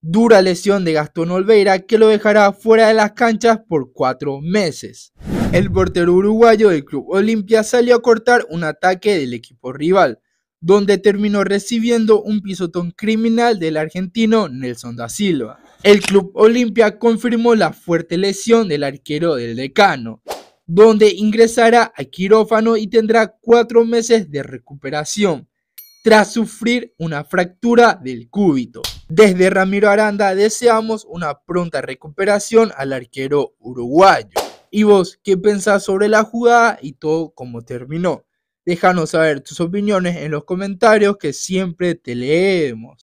dura lesión de Gastón Olveira que lo dejará fuera de las canchas por cuatro meses. El portero uruguayo del Club Olimpia salió a cortar un ataque del equipo rival, donde terminó recibiendo un pisotón criminal del argentino Nelson da Silva. El Club Olimpia confirmó la fuerte lesión del arquero del decano, donde ingresará a quirófano y tendrá cuatro meses de recuperación, tras sufrir una fractura del cúbito. Desde Ramiro Aranda deseamos una pronta recuperación al arquero uruguayo. ¿Y vos qué pensás sobre la jugada y todo cómo terminó? Déjanos saber tus opiniones en los comentarios que siempre te leemos.